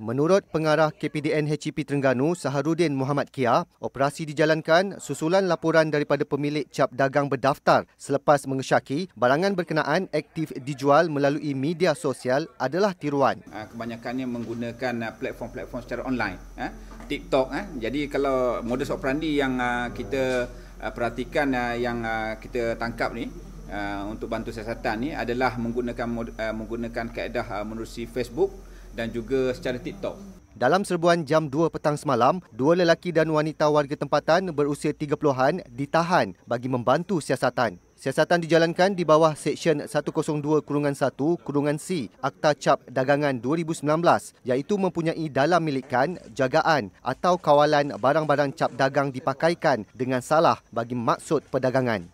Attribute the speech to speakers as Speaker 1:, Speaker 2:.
Speaker 1: Menurut pengarah KPDN HEP Terengganu, Saharudin Muhammad Kia, operasi dijalankan susulan laporan daripada pemilik cap dagang berdaftar selepas mengesyaki barangan berkenaan aktif dijual melalui media sosial adalah tiruan.
Speaker 2: Ha, kebanyakannya menggunakan ha, platform-platform secara online, ha. TikTok. Jadi kalau modus operandi yang kita perhatikan yang kita tangkap ni, untuk bantu siasatan ni adalah menggunakan menggunakan kaedah menerusi Facebook dan juga secara TikTok.
Speaker 1: Dalam serbuan jam 2 petang semalam, dua lelaki dan wanita warga tempatan berusia 30-an ditahan bagi membantu siasatan. Siasatan dijalankan di bawah Seksyen 102 Kurungan 1 Kurungan C Akta Cap Dagangan 2019 iaitu mempunyai dalam milikan, jagaan atau kawalan barang-barang cap dagang dipakaikan dengan salah bagi maksud perdagangan.